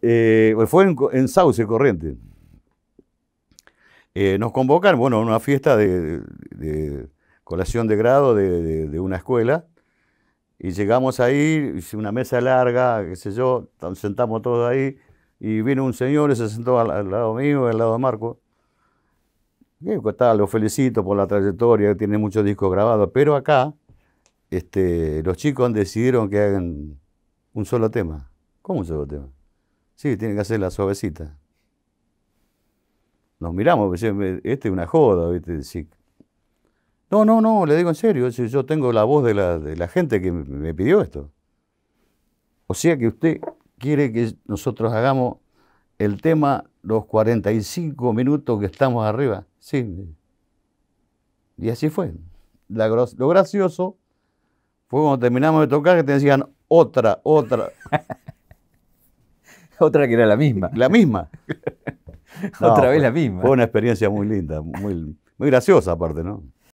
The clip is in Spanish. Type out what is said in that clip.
Eh, pues fue en, en, Sauce Corriente. Eh, nos convocan, bueno, a una fiesta de, colación de grado de, una escuela. Y llegamos ahí, una mesa larga, qué sé yo, sentamos todos ahí. Y vino un señor se sentó al, lado mío, al lado de Marco. ¿Qué eh, pues, tal? lo felicito por la trayectoria, tiene muchos discos grabados. Pero acá, este, los chicos decidieron que hagan un solo tema. ¿Cómo un solo tema? Sí, tiene que hacerla suavecita. Nos miramos, pues, este es una joda, ¿viste? Sí. No, no, no, le digo en serio, yo tengo la voz de la, gente que me pidió esto. O sea que usted quiere que nosotros hagamos el tema los 45 minutos que estamos arriba. Sí. Y así fue. lo gracioso fue cuando terminamos de tocar que te decían otra, otra. otra que era la misma. La misma. otra vez la misma. Fue una experiencia muy linda, muy, muy graciosa aparte, ¿no?